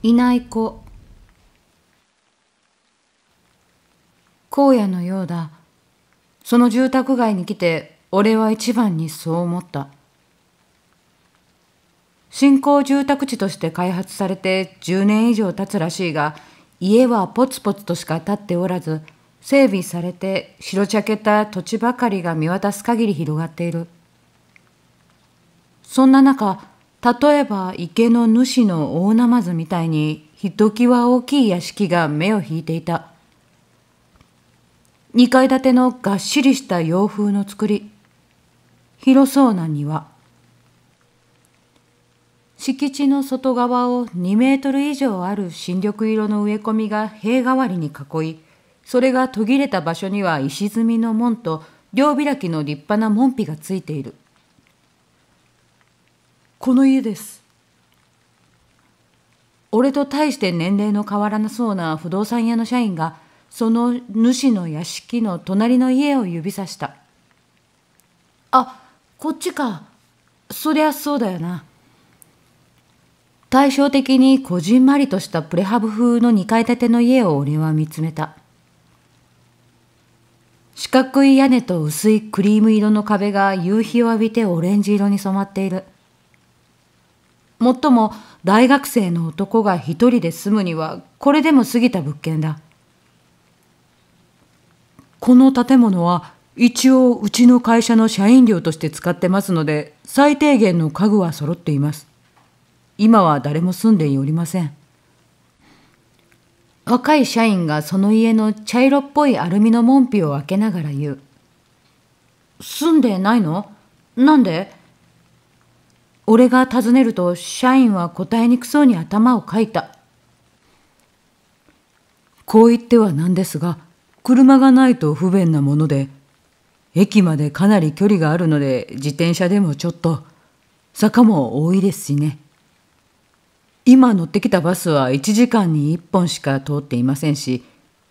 いない子荒野のようだその住宅街に来て俺は一番にそう思った新興住宅地として開発されて10年以上経つらしいが家はポツポツとしか建っておらず整備されて白茶けた土地ばかりが見渡す限り広がっているそんな中例えば池の主の大ナマズみたいにひときわ大きい屋敷が目を引いていた2階建てのがっしりした洋風の造り広そうな庭敷地の外側を2メートル以上ある新緑色の植え込みが塀代わりに囲いそれが途切れた場所には石積みの門と両開きの立派な門扉がついているこの家です俺と大して年齢の変わらなそうな不動産屋の社員がその主の屋敷の隣の家を指さしたあこっちかそりゃそうだよな対照的にこじんまりとしたプレハブ風の2階建ての家を俺は見つめた四角い屋根と薄いクリーム色の壁が夕日を浴びてオレンジ色に染まっているもっとも大学生の男が一人で住むにはこれでも過ぎた物件だこの建物は一応うちの会社の社員寮として使ってますので最低限の家具は揃っています今は誰も住んでおりません若い社員がその家の茶色っぽいアルミの門扉を開けながら言う住んでないのなんで俺が尋ねると社員は答えにくそうに頭をかいた。こう言ってはなんですが、車がないと不便なもので、駅までかなり距離があるので自転車でもちょっと、坂も多いですしね。今乗ってきたバスは1時間に1本しか通っていませんし、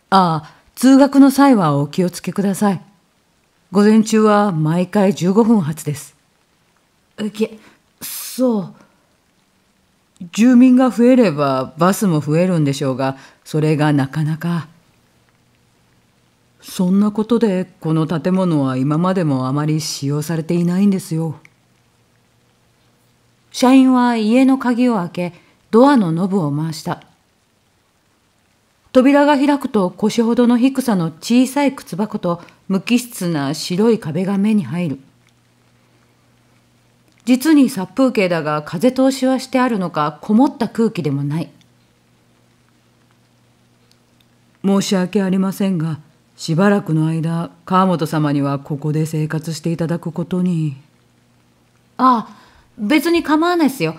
ああ、通学の際はお気をつけください。午前中は毎回15分発です。げ、そう住民が増えればバスも増えるんでしょうがそれがなかなかそんなことでこの建物は今までもあまり使用されていないんですよ社員は家の鍵を開けドアのノブを回した扉が開くと腰ほどの低さの小さい靴箱と無機質な白い壁が目に入る実に殺風景だが風通しはしてあるのかこもった空気でもない申し訳ありませんがしばらくの間川本様にはここで生活していただくことにああ別に構わないっすよ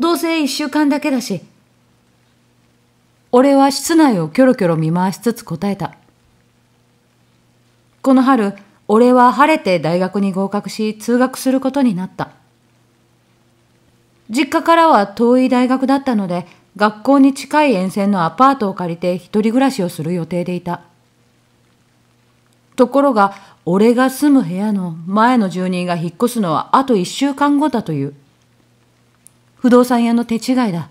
どうせ1週間だけだし俺は室内をキョロキョロ見回しつつ答えたこの春俺は晴れて大学に合格し通学することになった実家からは遠い大学だったので、学校に近い沿線のアパートを借りて一人暮らしをする予定でいた。ところが、俺が住む部屋の前の住人が引っ越すのはあと一週間後だという。不動産屋の手違いだ。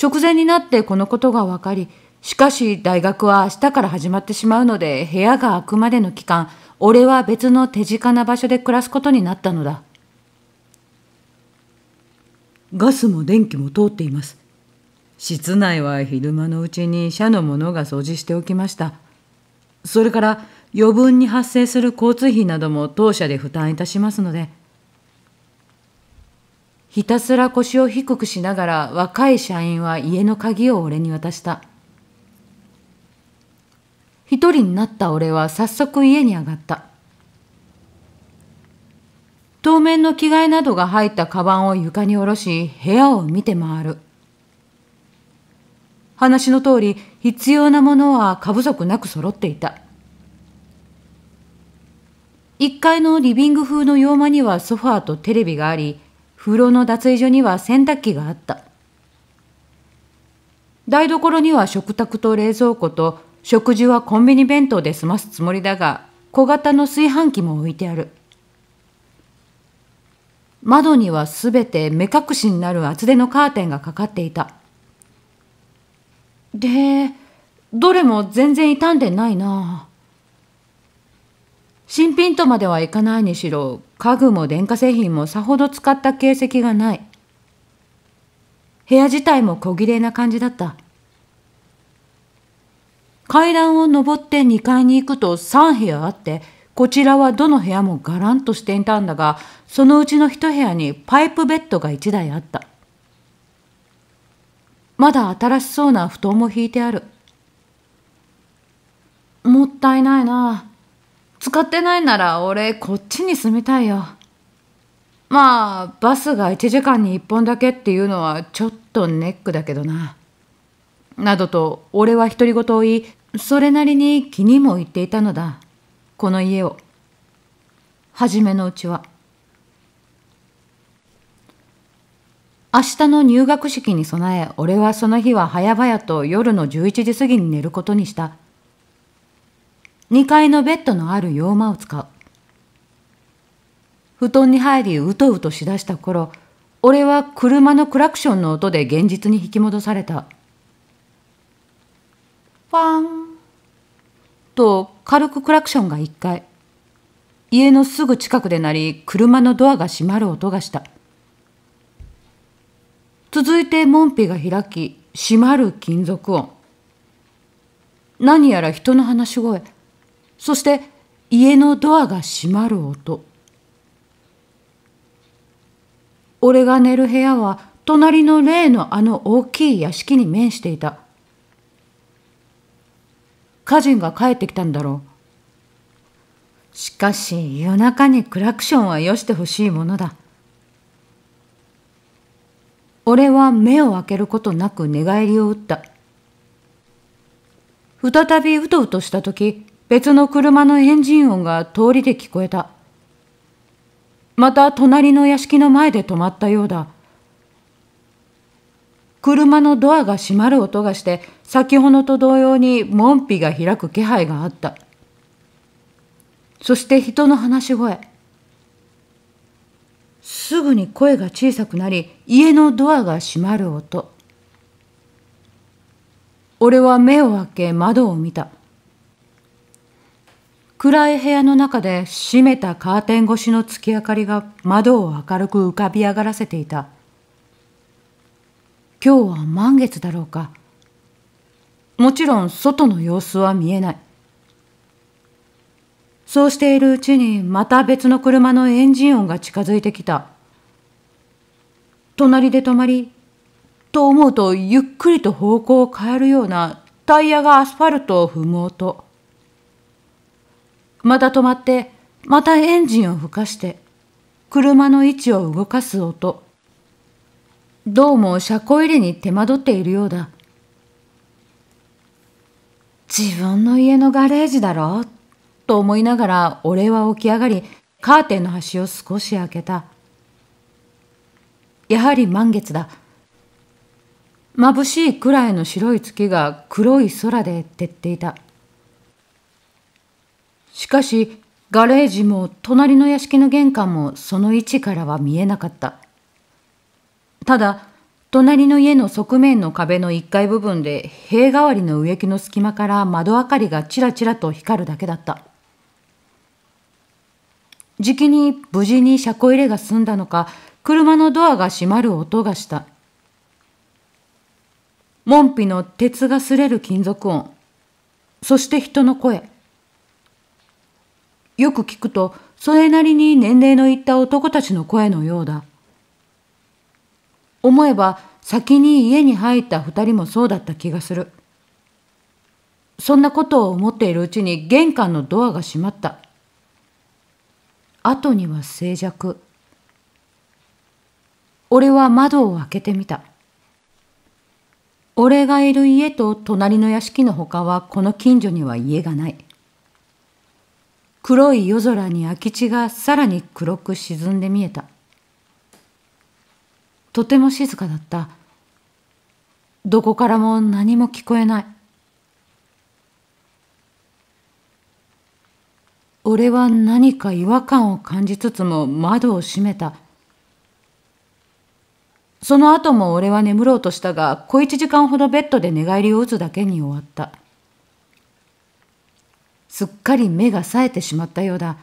直前になってこのことが分かり、しかし大学は明日から始まってしまうので部屋が空くまでの期間、俺は別の手近な場所で暮らすことになったのだ。ガスも電気も通っています室内は昼間のうちに社の者が掃除しておきましたそれから余分に発生する交通費なども当社で負担いたしますのでひたすら腰を低くしながら若い社員は家の鍵を俺に渡した一人になった俺は早速家に上がった当面の着替えなどが入ったカバンを床に下ろし部屋を見て回る話の通り必要なものは過不足なく揃っていた1階のリビング風の洋間にはソファーとテレビがあり風呂の脱衣所には洗濯機があった台所には食卓と冷蔵庫と食事はコンビニ弁当で済ますつもりだが小型の炊飯器も置いてある窓にはすべて目隠しになる厚手のカーテンがかかっていた。で、どれも全然傷んでないな。新品とまではいかないにしろ、家具も電化製品もさほど使った形跡がない。部屋自体も小綺麗な感じだった。階段を上って2階に行くと3部屋あって、こちらはどの部屋もがらんとしていたんだが、そのうちの一部屋にパイプベッドが一台あった。まだ新しそうな布団も敷いてある。もったいないな。使ってないなら俺こっちに住みたいよ。まあ、バスが1時間に1本だけっていうのはちょっとネックだけどな。などと俺は独り言を言い、それなりに気にも言っていたのだ。この家を初めのうちは明日の入学式に備え俺はその日は早々と夜の11時過ぎに寝ることにした2階のベッドのある洋間を使う布団に入りうとうとしだした頃俺は車のクラクションの音で現実に引き戻されたファンと軽くクラクションが1回。家のすぐ近くで鳴り、車のドアが閉まる音がした。続いて門扉が開き、閉まる金属音。何やら人の話し声。そして家のドアが閉まる音。俺が寝る部屋は隣の例のあの大きい屋敷に面していた。家人が帰ってきたんだろう。しかし夜中にクラクションはよしてほしいものだ。俺は目を開けることなく寝返りを打った。再びうとうとした時、別の車のエンジン音が通りで聞こえた。また隣の屋敷の前で止まったようだ。車のドアが閉まる音がして先ほどと同様に門扉が開く気配があったそして人の話し声すぐに声が小さくなり家のドアが閉まる音俺は目を開け窓を見た暗い部屋の中で閉めたカーテン越しの月明かりが窓を明るく浮かび上がらせていた今日は満月だろうかもちろん外の様子は見えないそうしているうちにまた別の車のエンジン音が近づいてきた隣で止まりと思うとゆっくりと方向を変えるようなタイヤがアスファルトを踏む音また止まってまたエンジンをふかして車の位置を動かす音どうも車庫入れに手間取っているようだ。自分の家のガレージだろと思いながら俺は起き上がり、カーテンの端を少し開けた。やはり満月だ。眩しいくらいの白い月が黒い空で照っていた。しかし、ガレージも隣の屋敷の玄関もその位置からは見えなかった。ただ、隣の家の側面の壁の1階部分で塀代わりの植木の隙間から窓明かりがちらちらと光るだけだった。じきに無事に車庫入れが済んだのか、車のドアが閉まる音がした。門扉の鉄が擦れる金属音。そして人の声。よく聞くと、それなりに年齢のいった男たちの声のようだ。思えば先に家に入った二人もそうだった気がする。そんなことを思っているうちに玄関のドアが閉まった。後には静寂。俺は窓を開けてみた。俺がいる家と隣の屋敷の他はこの近所には家がない。黒い夜空に空き地がさらに黒く沈んで見えた。とても静かだった。どこからも何も聞こえない。俺は何か違和感を感じつつも窓を閉めた。その後も俺は眠ろうとしたが、小一時間ほどベッドで寝返りを打つだけに終わった。すっかり目が冴えてしまったようだ。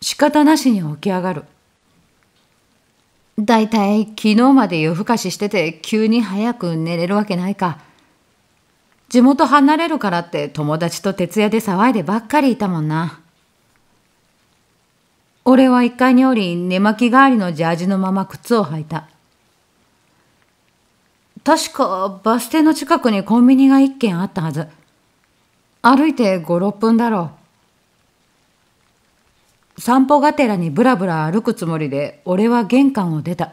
仕方なしに起き上がる。だいたい昨日まで夜更かししてて急に早く寝れるわけないか。地元離れるからって友達と徹夜で騒いでばっかりいたもんな。俺は1階におり寝巻き代わりのジャージのまま靴を履いた。確かバス停の近くにコンビニが1軒あったはず。歩いて5、6分だろう。散歩がてらにぶらぶら歩くつもりで俺は玄関を出た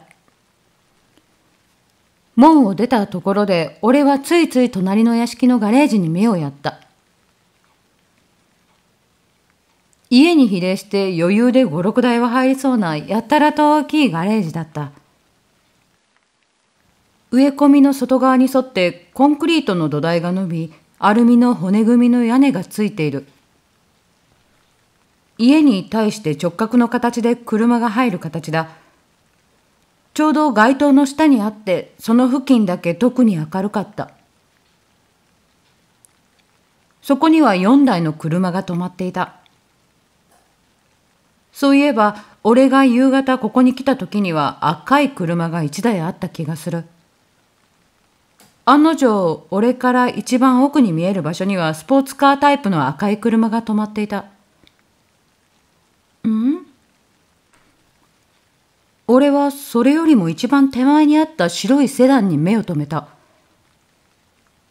門を出たところで俺はついつい隣の屋敷のガレージに目をやった家に比例して余裕で56台は入りそうなやたらと大きいガレージだった植え込みの外側に沿ってコンクリートの土台が伸びアルミの骨組みの屋根がついている家に対して直角の形で車が入る形だ。ちょうど街灯の下にあって、その付近だけ特に明るかった。そこには4台の車が止まっていた。そういえば、俺が夕方ここに来た時には赤い車が1台あった気がする。案の定、俺から一番奥に見える場所にはスポーツカータイプの赤い車が止まっていた。うん俺はそれよりも一番手前にあった白いセダンに目を留めた。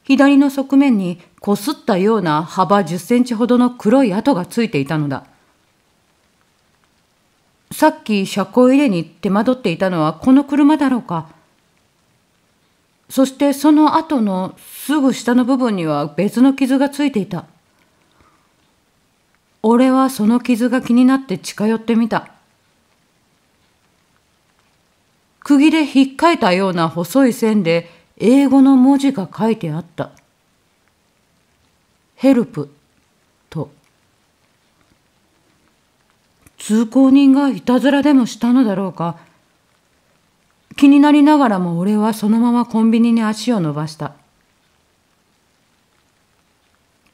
左の側面にこすったような幅10センチほどの黒い跡がついていたのだ。さっき車庫入れに手間取っていたのはこの車だろうか。そしてその後のすぐ下の部分には別の傷がついていた。俺はその傷が気になって近寄ってみた。釘でひっかいたような細い線で英語の文字が書いてあった。ヘルプと。通行人がいたずらでもしたのだろうか。気になりながらも俺はそのままコンビニに足を伸ばした。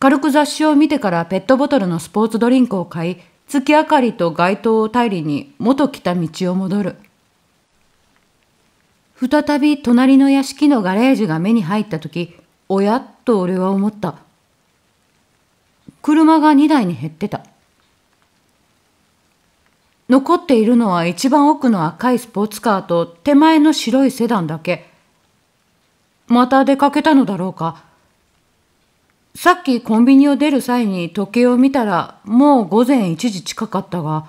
軽く雑誌を見てからペットボトルのスポーツドリンクを買い、月明かりと街灯を頼りに元来た道を戻る。再び隣の屋敷のガレージが目に入った時、おやっと俺は思った。車が2台に減ってた。残っているのは一番奥の赤いスポーツカーと手前の白いセダンだけ。また出かけたのだろうか。さっきコンビニを出る際に時計を見たらもう午前1時近かったが、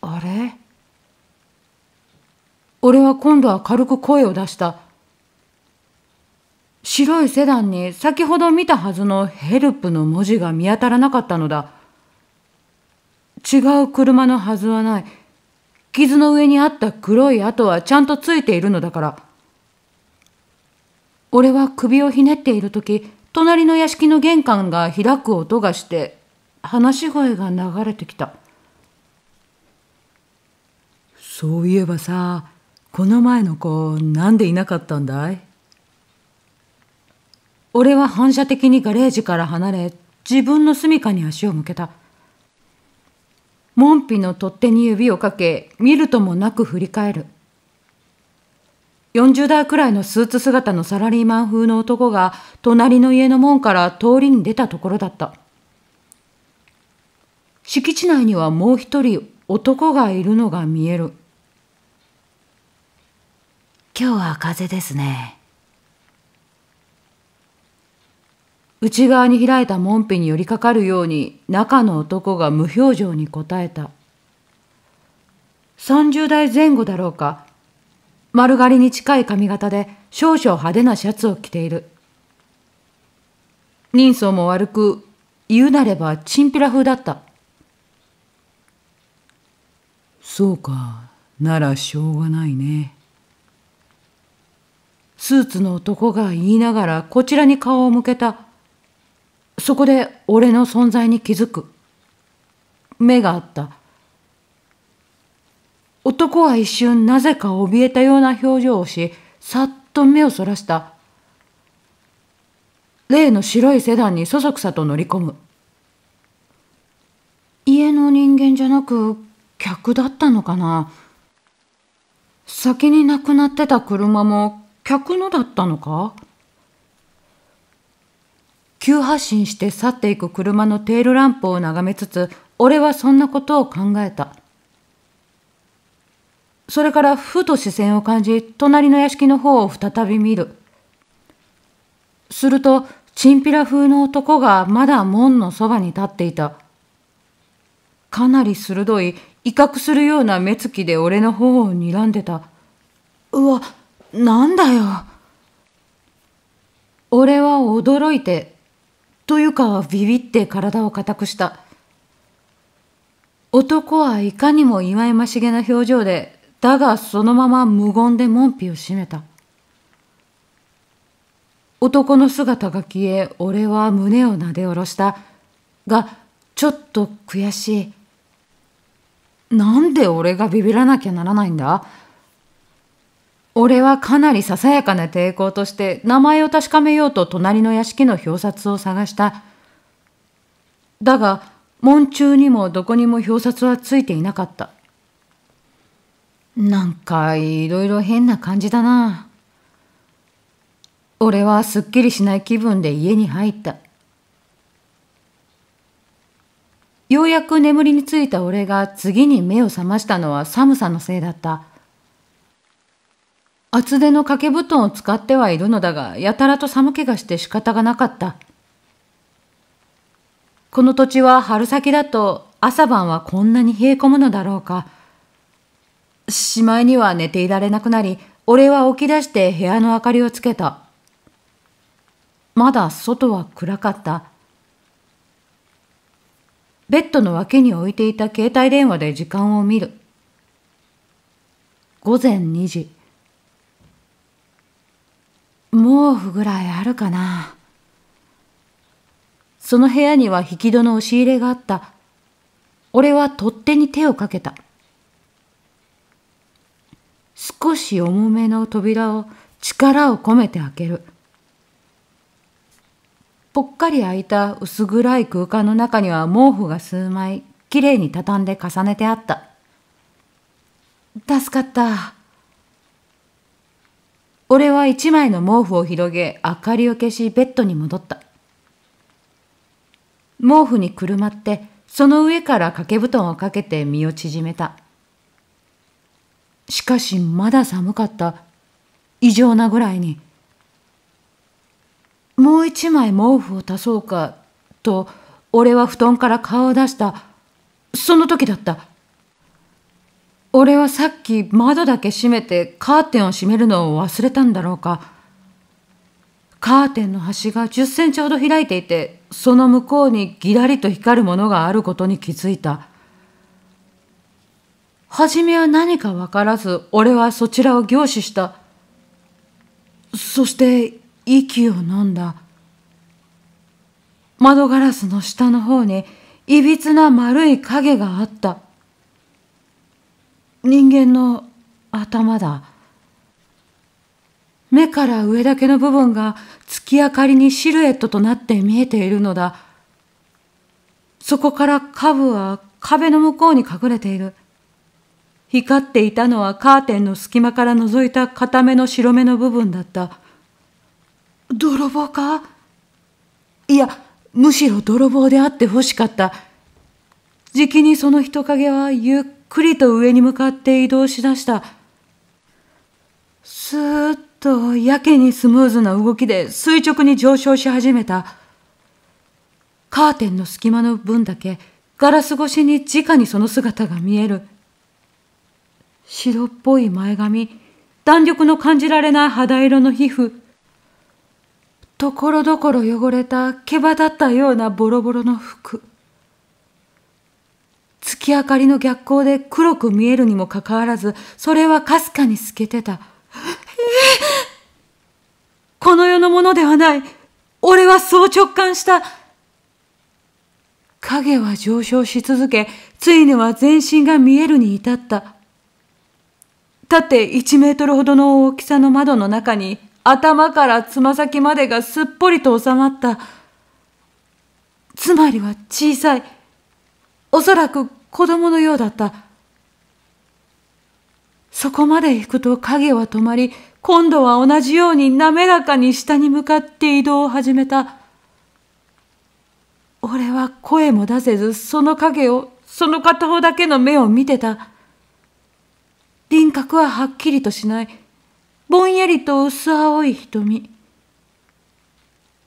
あれ俺は今度は軽く声を出した。白いセダンに先ほど見たはずのヘルプの文字が見当たらなかったのだ。違う車のはずはない。傷の上にあった黒い跡はちゃんとついているのだから。俺は首をひねっている時隣の屋敷の玄関が開く音がして話し声が流れてきたそういえばさこの前の子なんでいなかったんだい俺は反射的にガレージから離れ自分の住処に足を向けた門扉の取っ手に指をかけ見るともなく振り返る40代くらいのスーツ姿のサラリーマン風の男が隣の家の門から通りに出たところだった敷地内にはもう一人男がいるのが見える今日は風ですね内側に開いた門扉に寄りかかるように中の男が無表情に答えた30代前後だろうか丸刈りに近い髪型で少々派手なシャツを着ている。人相も悪く、言うなればチンピラ風だった。そうか、ならしょうがないね。スーツの男が言いながらこちらに顔を向けた。そこで俺の存在に気づく。目があった。男は一瞬なぜか怯えたような表情をし、さっと目をそらした。例の白いセダンにそそくさと乗り込む。家の人間じゃなく、客だったのかな先に亡くなってた車も客のだったのか急発進して去っていく車のテールランプを眺めつつ、俺はそんなことを考えた。それからふと視線を感じ、隣の屋敷の方を再び見る。すると、チンピラ風の男がまだ門のそばに立っていた。かなり鋭い、威嚇するような目つきで俺の方を睨んでた。うわ、なんだよ。俺は驚いて、というかビビって体を固くした。男はいかにも忌々しげな表情でだがそのまま無言で門扉を閉めた。男の姿が消え、俺は胸をなで下ろした。が、ちょっと悔しい。なんで俺がビビらなきゃならないんだ俺はかなりささやかな抵抗として名前を確かめようと隣の屋敷の表札を探した。だが、門中にもどこにも表札はついていなかった。なんかいろいろ変な感じだな俺はすっきりしない気分で家に入ったようやく眠りについた俺が次に目を覚ましたのは寒さのせいだった厚手の掛け布団を使ってはいるのだがやたらと寒気がして仕方がなかったこの土地は春先だと朝晩はこんなに冷え込むのだろうかしまいには寝ていられなくなり、俺は起き出して部屋の明かりをつけた。まだ外は暗かった。ベッドの脇に置いていた携帯電話で時間を見る。午前2時。毛布ぐらいあるかな。その部屋には引き戸の押し入れがあった。俺は取っ手に手をかけた。少し重めの扉を力を込めて開ける。ぽっかり開いた薄暗い空間の中には毛布が数枚、きれいに畳んで重ねてあった。助かった。俺は一枚の毛布を広げ、明かりを消し、ベッドに戻った。毛布にくるまって、その上から掛け布団をかけて身を縮めた。しかしまだ寒かった異常なぐらいにもう一枚毛布を足そうかと俺は布団から顔を出したその時だった俺はさっき窓だけ閉めてカーテンを閉めるのを忘れたんだろうかカーテンの端が10センチほど開いていてその向こうにぎらりと光るものがあることに気づいた初めは何かわからず、俺はそちらを凝視した。そして、息を飲んだ。窓ガラスの下の方に、いびつな丸い影があった。人間の頭だ。目から上だけの部分が月明かりにシルエットとなって見えているのだ。そこから下部は壁の向こうに隠れている。光っていたのはカーテンの隙間から覗いた固めの白目の部分だった。泥棒かいや、むしろ泥棒であってほしかった。じきにその人影はゆっくりと上に向かって移動しだした。スーッとやけにスムーズな動きで垂直に上昇し始めた。カーテンの隙間の分だけガラス越しに直にその姿が見える。白っぽい前髪、弾力の感じられない肌色の皮膚、ところどころ汚れた毛羽立ったようなボロボロの服。月明かりの逆光で黒く見えるにもかかわらず、それはかすかに透けてた。この世のものではない。俺はそう直感した。影は上昇し続け、ついには全身が見えるに至った。縦1メートルほどの大きさの窓の中に頭からつま先までがすっぽりと収まった。つまりは小さい。おそらく子供のようだった。そこまで行くと影は止まり、今度は同じように滑らかに下に向かって移動を始めた。俺は声も出せず、その影を、その片方だけの目を見てた。輪郭ははっきりとしないぼんやりと薄青い瞳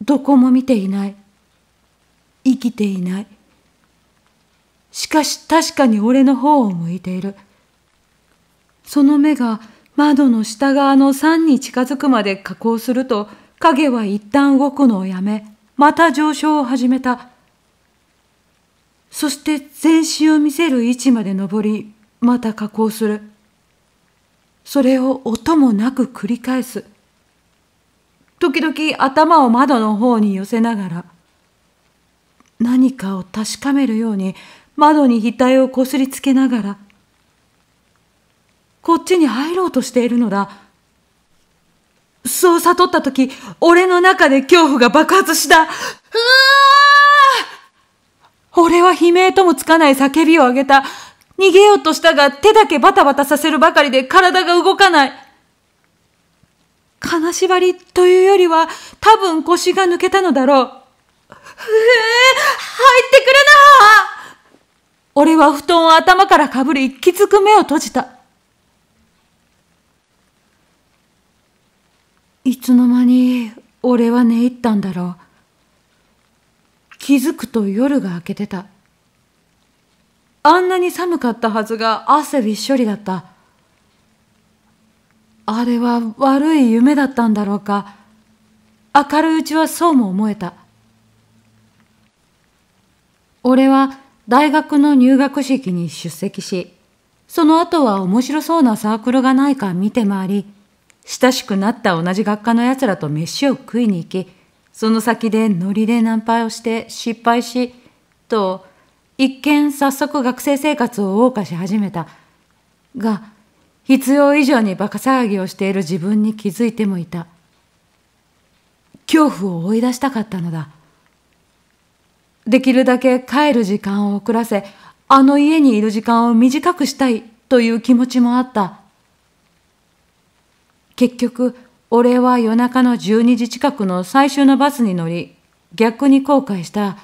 どこも見ていない生きていないしかし確かに俺の方を向いているその目が窓の下側の山に近づくまで加工すると影は一旦動くのをやめまた上昇を始めたそして全身を見せる位置まで登りまた加工する。それを音もなく繰り返す。時々頭を窓の方に寄せながら、何かを確かめるように窓に額をこすりつけながら、こっちに入ろうとしているのだ。そう悟った時、俺の中で恐怖が爆発した。うわ俺は悲鳴ともつかない叫びを上げた。逃げようとしたが手だけバタバタさせるばかりで体が動かない。金縛りというよりは多分腰が抜けたのだろう。ふぅ、入ってくるな俺は布団を頭からかぶり、きつく目を閉じた。いつの間に俺は寝入ったんだろう。気づくと夜が明けてた。あんなに寒かったはずが汗びっしょりだった。あれは悪い夢だったんだろうか。明るいうちはそうも思えた。俺は大学の入学式に出席し、その後は面白そうなサークルがないか見て回り、親しくなった同じ学科の奴らと飯を食いに行き、その先でノリでナンパをして失敗し、と、一見早速学生生活を謳歌し始めたが必要以上にバカ騒ぎをしている自分に気づいてもいた恐怖を追い出したかったのだできるだけ帰る時間を遅らせあの家にいる時間を短くしたいという気持ちもあった結局俺は夜中の12時近くの最終のバスに乗り逆に後悔した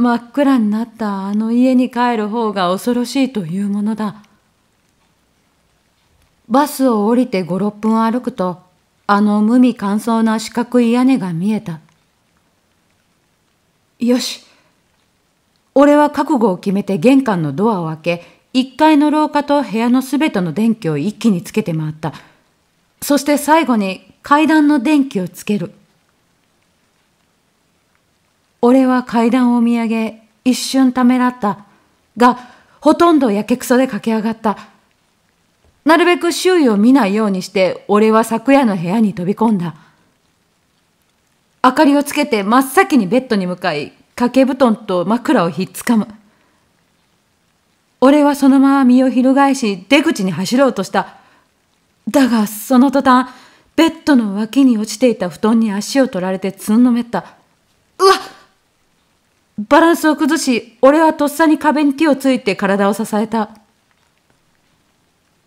真っ暗になったあの家に帰る方が恐ろしいというものだ。バスを降りて5、6分歩くと、あの無味乾燥な四角い屋根が見えた。よし。俺は覚悟を決めて玄関のドアを開け、1階の廊下と部屋のすべての電気を一気につけて回った。そして最後に階段の電気をつける。俺は階段を見上げ、一瞬ためらった。が、ほとんどやけくそで駆け上がった。なるべく周囲を見ないようにして、俺は昨夜の部屋に飛び込んだ。明かりをつけて真っ先にベッドに向かい、掛け布団と枕をひっつかむ。俺はそのまま身を翻し、出口に走ろうとした。だが、その途端、ベッドの脇に落ちていた布団に足を取られてつんのめった。うわっバランスを崩し、俺はとっさに壁に手をついて体を支えた。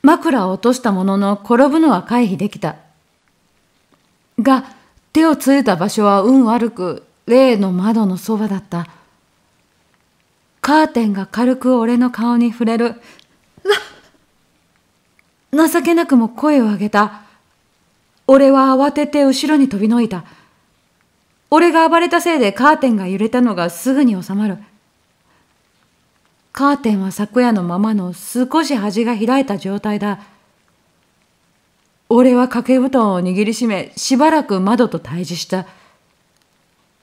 枕を落としたものの転ぶのは回避できた。が、手をついた場所は運悪く、例の窓のそばだった。カーテンが軽く俺の顔に触れる。情けなくも声を上げた。俺は慌てて後ろに飛びのいた。俺が暴れたせいでカーテンが揺れたのがすぐに収まる。カーテンは昨夜のままの少し端が開いた状態だ。俺は掛け布団を握りしめ、しばらく窓と対峙した。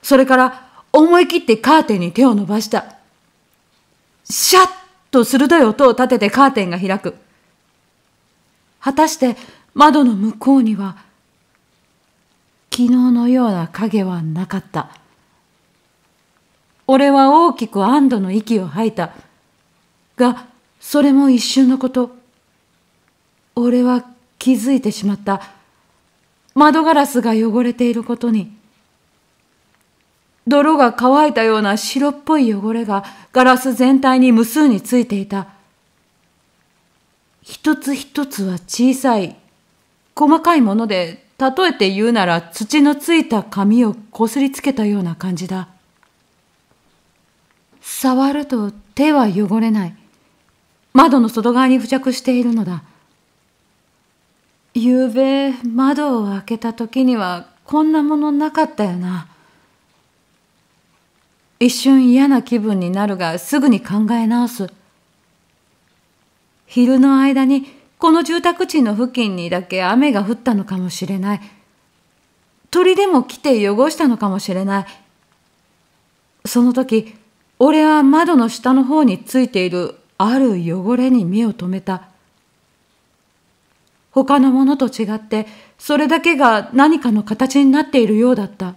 それから思い切ってカーテンに手を伸ばした。シャッと鋭い音を立ててカーテンが開く。果たして窓の向こうには、昨日のような影はなかった。俺は大きく安堵の息を吐いた。が、それも一瞬のこと。俺は気づいてしまった。窓ガラスが汚れていることに。泥が乾いたような白っぽい汚れがガラス全体に無数についていた。一つ一つは小さい、細かいもので例えて言うなら土のついた紙をこすりつけたような感じだ。触ると手は汚れない。窓の外側に付着しているのだ。ゆうべ窓を開けた時にはこんなものなかったよな。一瞬嫌な気分になるがすぐに考え直す。昼の間にこの住宅地の付近にだけ雨が降ったのかもしれない。鳥でも来て汚したのかもしれない。その時、俺は窓の下の方についているある汚れに目を留めた。他のものと違って、それだけが何かの形になっているようだった。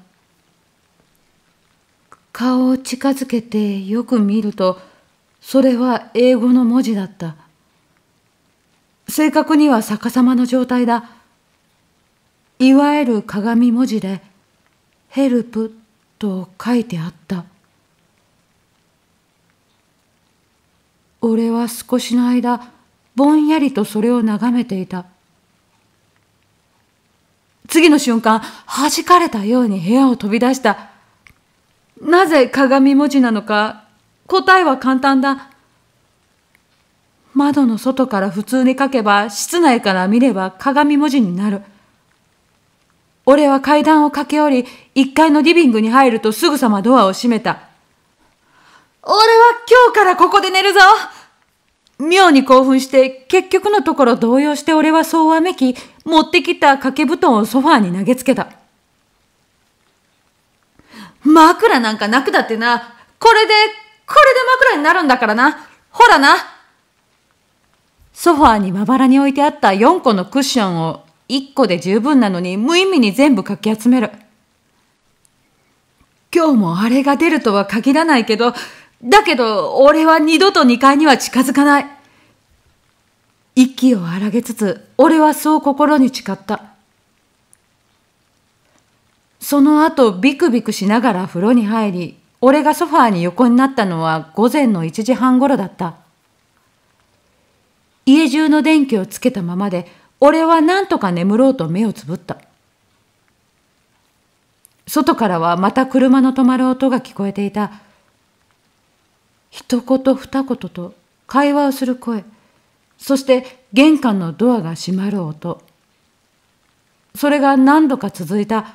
顔を近づけてよく見ると、それは英語の文字だった。正確には逆さまの状態だ。いわゆる鏡文字で、ヘルプと書いてあった。俺は少しの間、ぼんやりとそれを眺めていた。次の瞬間、弾かれたように部屋を飛び出した。なぜ鏡文字なのか、答えは簡単だ。窓の外から普通に書けば、室内から見れば鏡文字になる。俺は階段を駆け下り、一階のリビングに入るとすぐさまドアを閉めた。俺は今日からここで寝るぞ妙に興奮して、結局のところ動揺して俺はそうわめき、持ってきた掛け布団をソファーに投げつけた。枕なんかなくだってな。これで、これで枕になるんだからな。ほらな。ソファーにまばらに置いてあった4個のクッションを1個で十分なのに無意味に全部かき集める。今日もあれが出るとは限らないけど、だけど俺は二度と2階には近づかない。息を荒げつつ、俺はそう心に誓った。その後、ビクビクしながら風呂に入り、俺がソファーに横になったのは午前の1時半頃だった。家中の電気をつけたままで俺は何とか眠ろうと目をつぶった外からはまた車の止まる音が聞こえていた一言二言と会話をする声そして玄関のドアが閉まる音それが何度か続いた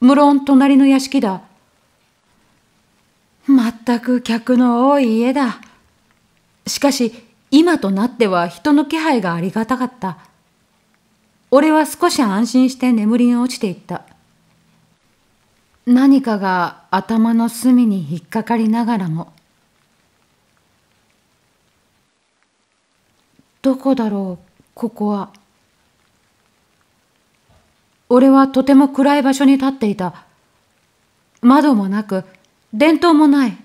無論隣の屋敷だ全く客の多い家だしかし今となっては人の気配がありがたかった。俺は少し安心して眠りに落ちていった。何かが頭の隅に引っかかりながらも。どこだろう、ここは。俺はとても暗い場所に立っていた。窓もなく、電灯もない。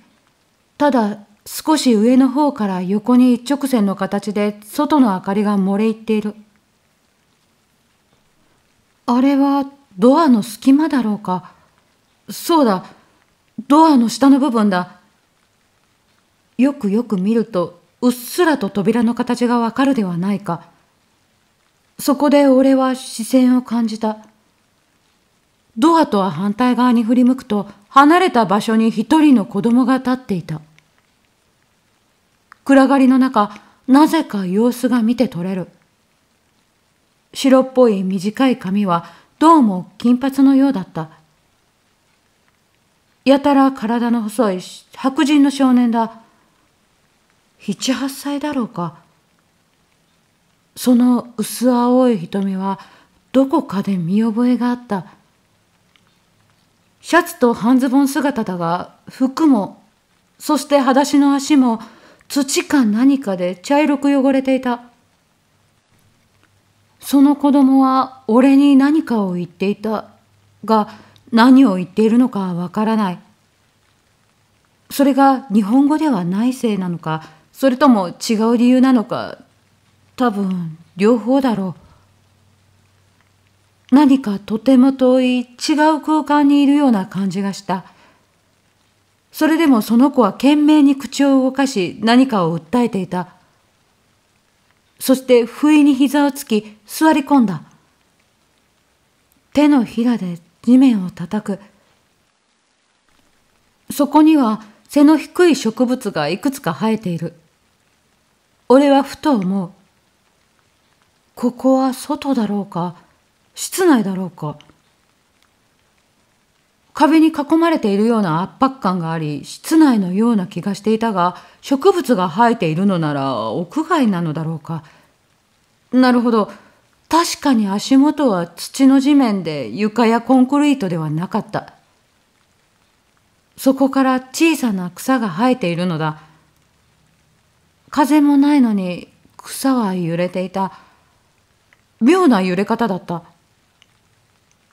ただ少し上の方から横に一直線の形で外の明かりが漏れ入っている。あれはドアの隙間だろうか。そうだ、ドアの下の部分だ。よくよく見ると、うっすらと扉の形がわかるではないか。そこで俺は視線を感じた。ドアとは反対側に振り向くと、離れた場所に一人の子供が立っていた。暗がりの中、なぜか様子が見て取れる。白っぽい短い髪はどうも金髪のようだった。やたら体の細い白人の少年だ。七八歳だろうか。その薄青い瞳はどこかで見覚えがあった。シャツと半ズボン姿だが服もそして裸足の足も土か何かで茶色く汚れていた。その子供は俺に何かを言っていたが何を言っているのかわからない。それが日本語ではないせいなのか、それとも違う理由なのか、多分両方だろう。何かとても遠い違う空間にいるような感じがした。それでもその子は懸命に口を動かし何かを訴えていた。そして不意に膝をつき座り込んだ。手のひらで地面を叩く。そこには背の低い植物がいくつか生えている。俺はふと思う。ここは外だろうか、室内だろうか。壁に囲まれているような圧迫感があり室内のような気がしていたが植物が生えているのなら屋外なのだろうかなるほど確かに足元は土の地面で床やコンクリートではなかったそこから小さな草が生えているのだ風もないのに草は揺れていた妙な揺れ方だった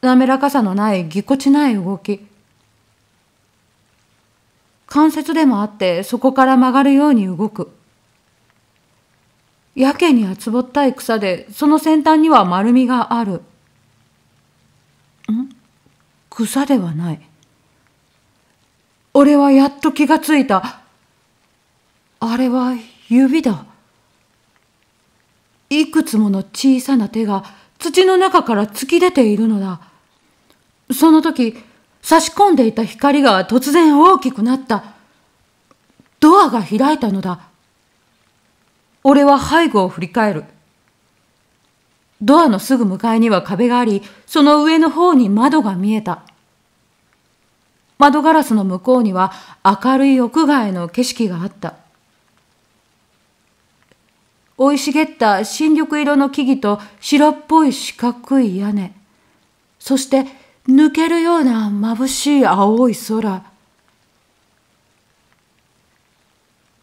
滑らかさのないぎこちない動き関節でもあってそこから曲がるように動くやけに厚ぼったい草でその先端には丸みがあるん草ではない俺はやっと気がついたあれは指だいくつもの小さな手が土の中から突き出ているのだ。その時、差し込んでいた光が突然大きくなった。ドアが開いたのだ。俺は背後を振り返る。ドアのすぐ向かいには壁があり、その上の方に窓が見えた。窓ガラスの向こうには明るい屋外の景色があった。生い茂った新緑色の木々と白っぽい四角い屋根。そして抜けるような眩しい青い空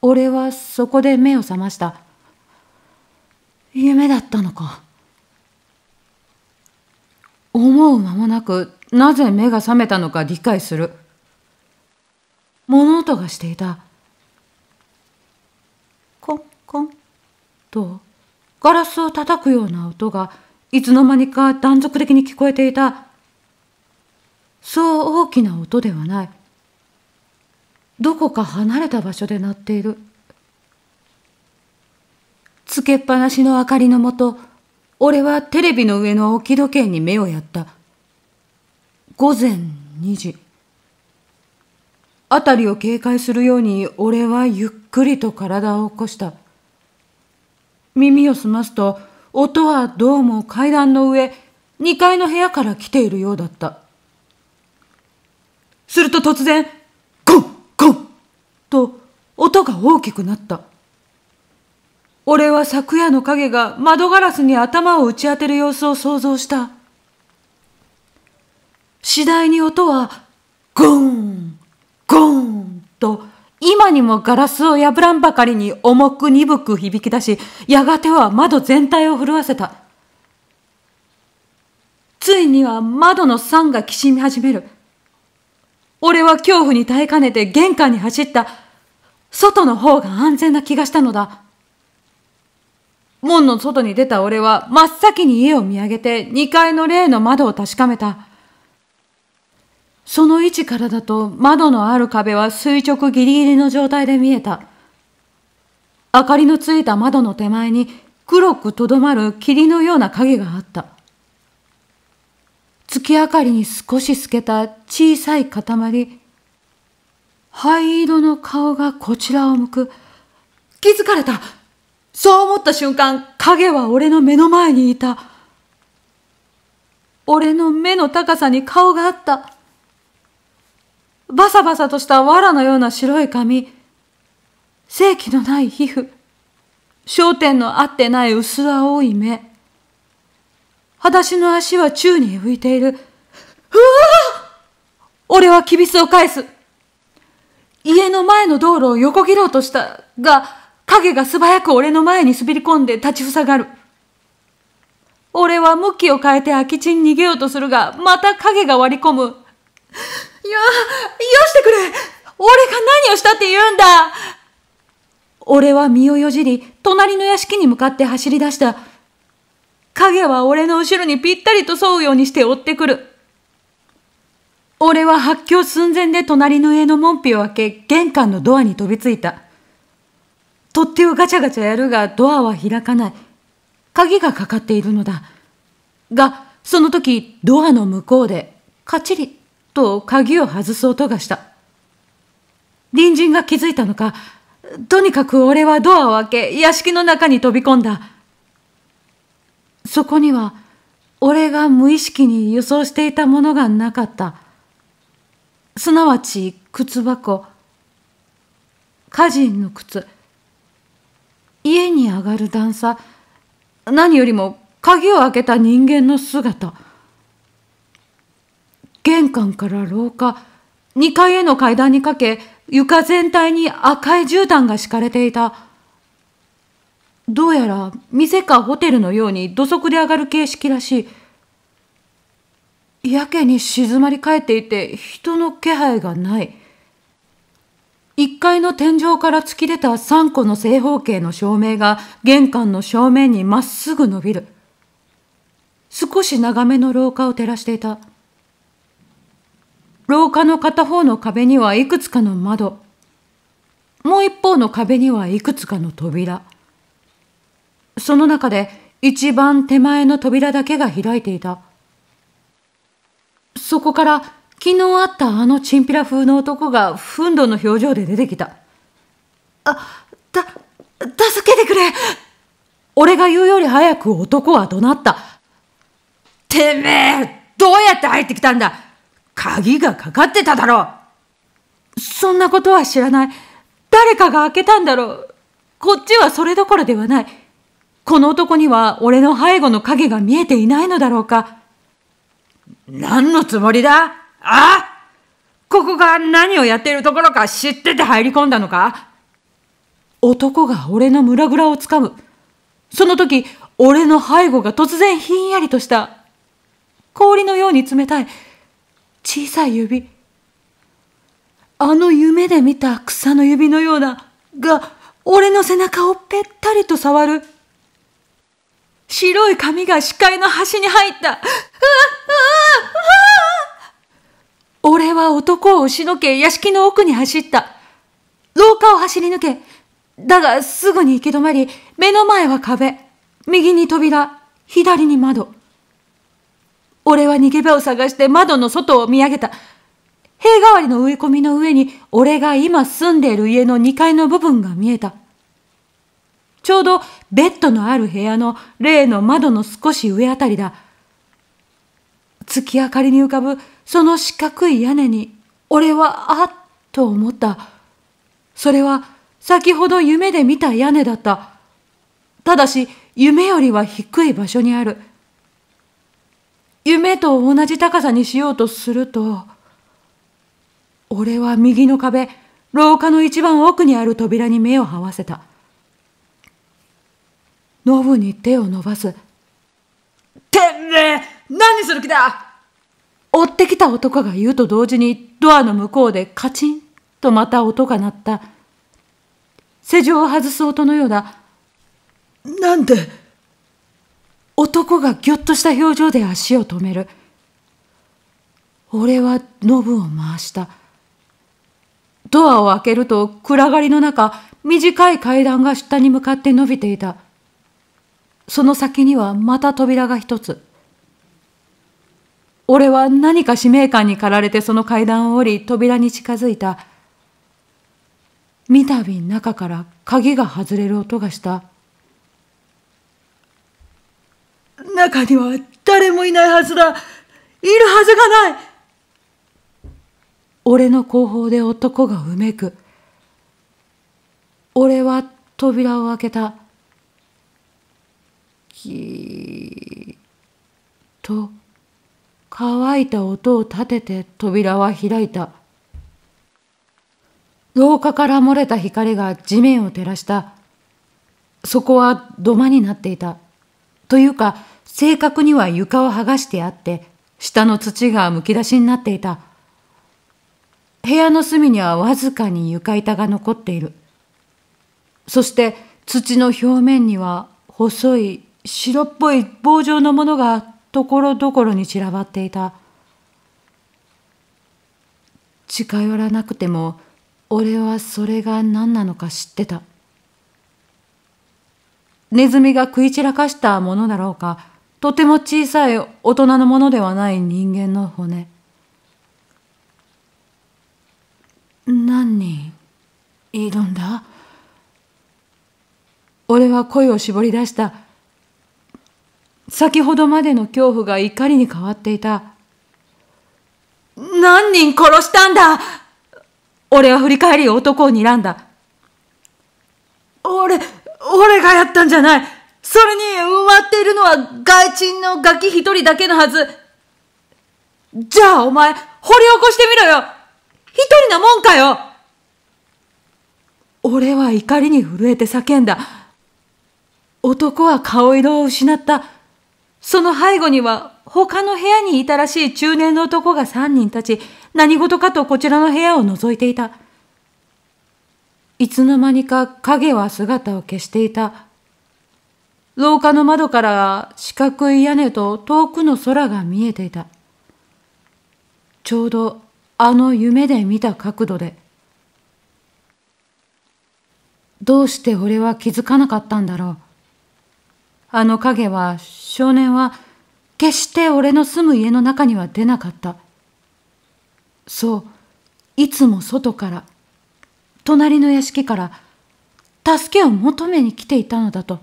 俺はそこで目を覚ました夢だったのか思う間もなくなぜ目が覚めたのか理解する物音がしていたコンコンとガラスを叩くような音がいつの間にか断続的に聞こえていたそう大きな音ではないどこか離れた場所で鳴っているつけっぱなしの明かりのもと俺はテレビの上の置き時計に目をやった午前2時辺りを警戒するように俺はゆっくりと体を起こした耳を澄ますと音はどうも階段の上2階の部屋から来ているようだったすると突然、コンコンと音が大きくなった。俺は昨夜の影が窓ガラスに頭を打ち当てる様子を想像した。次第に音は、ゴン、ゴンと、今にもガラスを破らんばかりに重く鈍く響き出し、やがては窓全体を震わせた。ついには窓の酸がきしみ始める。俺は恐怖に耐えかねて玄関に走った。外の方が安全な気がしたのだ。門の外に出た俺は真っ先に家を見上げて2階の例の窓を確かめた。その位置からだと窓のある壁は垂直ギリギリの状態で見えた。明かりのついた窓の手前に黒くとどまる霧のような影があった。月明かりに少し透けた小さい塊、灰色の顔がこちらを向く。気づかれたそう思った瞬間、影は俺の目の前にいた。俺の目の高さに顔があった。バサバサとした藁のような白い髪。正気のない皮膚。焦点の合ってない薄青い目。裸足の足は宙に浮いている。うわ俺はキビスを返す。家の前の道路を横切ろうとしたが、影が素早く俺の前に滑り込んで立ちふさがる。俺は向きを変えて空き地に逃げようとするが、また影が割り込む。いや、よしてくれ俺が何をしたって言うんだ俺は身をよじり、隣の屋敷に向かって走り出した。影は俺の後ろにぴったりと沿うようにして追ってくる。俺は発狂寸前で隣の家の門扉を開け、玄関のドアに飛びついた。取っ手をガチャガチャやるが、ドアは開かない。鍵がかかっているのだ。が、その時、ドアの向こうで、カチリと鍵を外す音がした。隣人が気づいたのか、とにかく俺はドアを開け、屋敷の中に飛び込んだ。そこには俺が無意識に輸送していたものがなかった。すなわち靴箱、家人の靴、家に上がる段差、何よりも鍵を開けた人間の姿。玄関から廊下、2階への階段にかけ、床全体に赤い絨毯が敷かれていた。どうやら店かホテルのように土足で上がる形式らしい。やけに静まり返っていて人の気配がない。1階の天井から突き出た3個の正方形の照明が玄関の正面にまっすぐ伸びる。少し長めの廊下を照らしていた。廊下の片方の壁にはいくつかの窓。もう一方の壁にはいくつかの扉。その中で一番手前の扉だけが開いていた。そこから昨日会ったあのチンピラ風の男が憤怒の表情で出てきた。あ、た、助けてくれ俺が言うより早く男は怒鳴った。てめえどうやって入ってきたんだ鍵がかかってただろそんなことは知らない。誰かが開けたんだろう。こっちはそれどころではない。この男には俺の背後の影が見えていないのだろうか。何のつもりだああここが何をやっているところか知ってて入り込んだのか男が俺の胸ぐらをつかむ。その時、俺の背後が突然ひんやりとした。氷のように冷たい。小さい指。あの夢で見た草の指のような、が、俺の背中をぺったりと触る。白い髪が視界の端に入った。うわ、うわ、うわ俺は男を押しのけ、屋敷の奥に走った。廊下を走り抜け、だがすぐに行き止まり、目の前は壁、右に扉、左に窓。俺は逃げ場を探して窓の外を見上げた。塀代わりの植え込みの上に、俺が今住んでいる家の2階の部分が見えた。ちょうどベッドのある部屋の例の窓の少し上あたりだ。月明かりに浮かぶその四角い屋根に、俺はあっと思った。それは先ほど夢で見た屋根だった。ただし、夢よりは低い場所にある。夢と同じ高さにしようとすると、俺は右の壁、廊下の一番奥にある扉に目を合わせた。ノブに手を伸ばす。てめえ何する気だ追ってきた男が言うと同時にドアの向こうでカチンとまた音が鳴った。施錠を外す音のような、なんで男がぎょっとした表情で足を止める。俺はノブを回した。ドアを開けると暗がりの中、短い階段が下に向かって伸びていた。その先にはまた扉が一つ。俺は何か使命感に駆られてその階段を降り扉に近づいた。見たび中から鍵が外れる音がした。中には誰もいないはずだいるはずがない俺の後方で男がうめく。俺は扉を開けた。きと乾いた音を立てて扉は開いた廊下から漏れた光が地面を照らしたそこは土間になっていたというか正確には床を剥がしてあって下の土がむき出しになっていた部屋の隅にはわずかに床板が残っているそして土の表面には細い白っぽい棒状のものがところどころに散らばっていた近寄らなくても俺はそれが何なのか知ってたネズミが食い散らかしたものだろうかとても小さい大人のものではない人間の骨何人いるんだ俺は声を絞り出した。先ほどまでの恐怖が怒りに変わっていた。何人殺したんだ俺は振り返り男を睨んだ。俺、俺がやったんじゃないそれに埋まっているのは外人のガキ一人だけのはず。じゃあお前、掘り起こしてみろよ一人なもんかよ俺は怒りに震えて叫んだ。男は顔色を失った。その背後には他の部屋にいたらしい中年の男が三人立ち、何事かとこちらの部屋を覗いていた。いつの間にか影は姿を消していた。廊下の窓から四角い屋根と遠くの空が見えていた。ちょうどあの夢で見た角度で。どうして俺は気づかなかったんだろう。あの影は少年は決して俺の住む家の中には出なかった。そう、いつも外から、隣の屋敷から、助けを求めに来ていたのだと。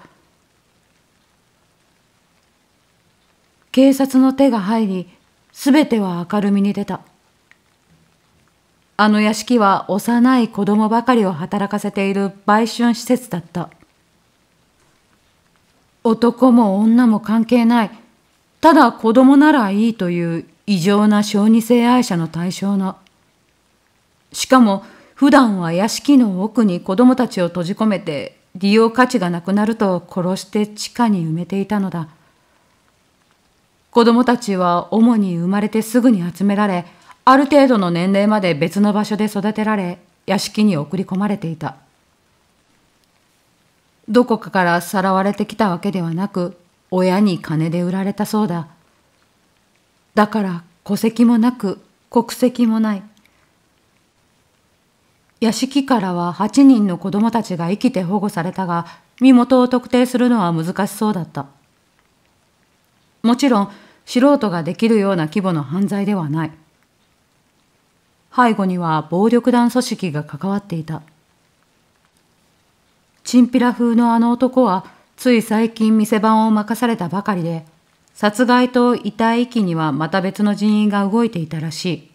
警察の手が入り、すべては明るみに出た。あの屋敷は幼い子供ばかりを働かせている売春施設だった。男も女も関係ない。ただ子供ならいいという異常な小児性愛者の対象の。しかも、普段は屋敷の奥に子供たちを閉じ込めて利用価値がなくなると殺して地下に埋めていたのだ。子供たちは主に生まれてすぐに集められ、ある程度の年齢まで別の場所で育てられ、屋敷に送り込まれていた。どこかからさらわれてきたわけではなく、親に金で売られたそうだ。だから戸籍もなく、国籍もない。屋敷からは8人の子供たちが生きて保護されたが、身元を特定するのは難しそうだった。もちろん、素人ができるような規模の犯罪ではない。背後には暴力団組織が関わっていた。チンピラ風のあの男はつい最近店番を任されたばかりで殺害と遺体遺棄にはまた別の人員が動いていたらしい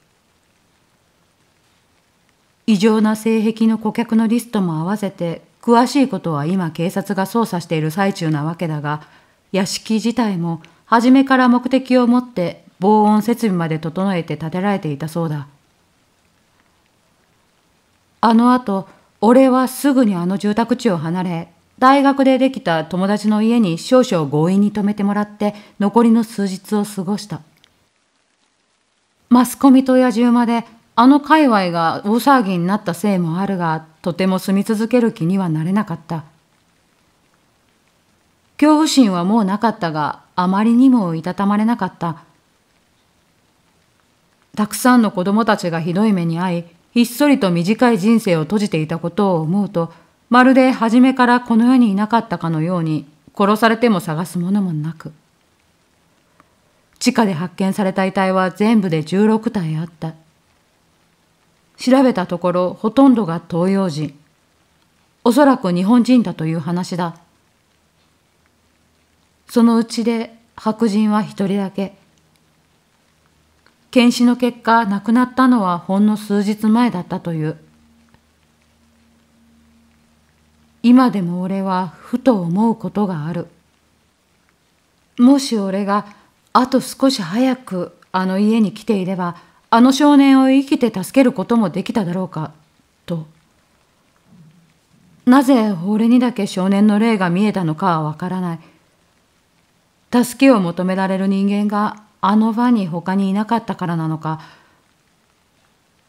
異常な性癖の顧客のリストも合わせて詳しいことは今警察が捜査している最中なわけだが屋敷自体も初めから目的を持って防音設備まで整えて建てられていたそうだあのあと俺はすぐにあの住宅地を離れ、大学でできた友達の家に少々強引に泊めてもらって残りの数日を過ごした。マスコミと野獣まであの界隈が大騒ぎになったせいもあるが、とても住み続ける気にはなれなかった。恐怖心はもうなかったが、あまりにもいたたまれなかった。たくさんの子供たちがひどい目に遭い、ひっそりと短い人生を閉じていたことを思うと、まるで初めからこの世にいなかったかのように、殺されても探すものもなく。地下で発見された遺体は全部で16体あった。調べたところ、ほとんどが東洋人。おそらく日本人だという話だ。そのうちで白人は一人だけ。検視の結果、亡くなったのはほんの数日前だったという。今でも俺はふと思うことがある。もし俺があと少し早くあの家に来ていれば、あの少年を生きて助けることもできただろうか、と。なぜ俺にだけ少年の霊が見えたのかはわからない。助けを求められる人間があの場に他にいなかったからなのか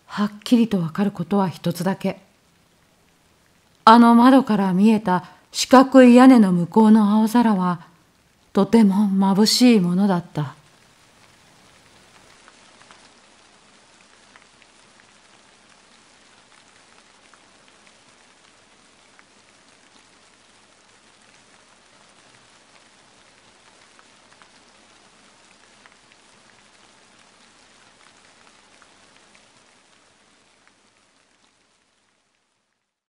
はっきりとわかることは一つだけあの窓から見えた四角い屋根の向こうの青空はとても眩しいものだった。